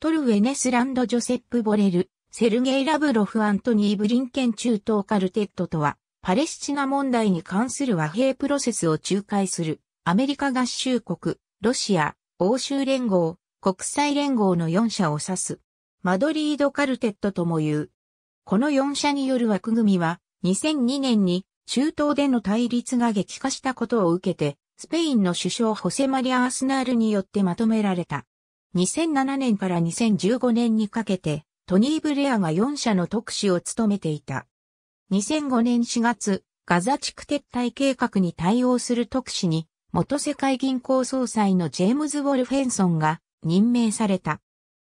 トルウェネスランド・ジョセップ・ボレル、セルゲイ・ラブロフ・アントニー・ブリンケン中東カルテットとは、パレスチナ問題に関する和平プロセスを仲介する、アメリカ合衆国、ロシア、欧州連合、国際連合の4社を指す。マドリードカルテットとも言う。この4社による枠組みは、2002年に中東での対立が激化したことを受けて、スペインの首相ホセマリア・アスナールによってまとめられた。2007年から2015年にかけて、トニー・ブレアが4社の特使を務めていた。2005年4月、ガザ地区撤退計画に対応する特使に、元世界銀行総裁のジェームズ・ウォルフェンソンが任命された。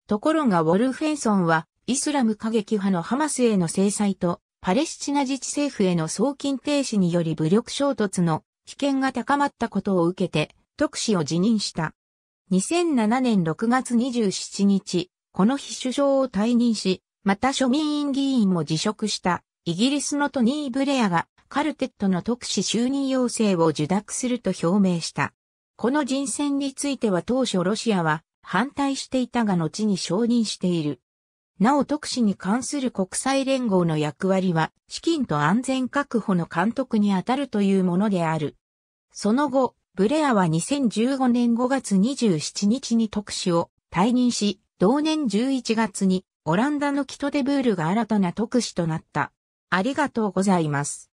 ところがウォルフェンソンは、イスラム過激派のハマスへの制裁と、パレスチナ自治政府への送金停止により武力衝突の危険が高まったことを受けて、特使を辞任した。2007年6月27日、この日首相を退任し、また庶民院議員も辞職したイギリスのトニー・ブレアがカルテットの特使就任要請を受諾すると表明した。この人選については当初ロシアは反対していたが後に承認している。なお特使に関する国際連合の役割は資金と安全確保の監督に当たるというものである。その後、ブレアは2015年5月27日に特使を退任し、同年11月にオランダのキトデブールが新たな特使となった。ありがとうございます。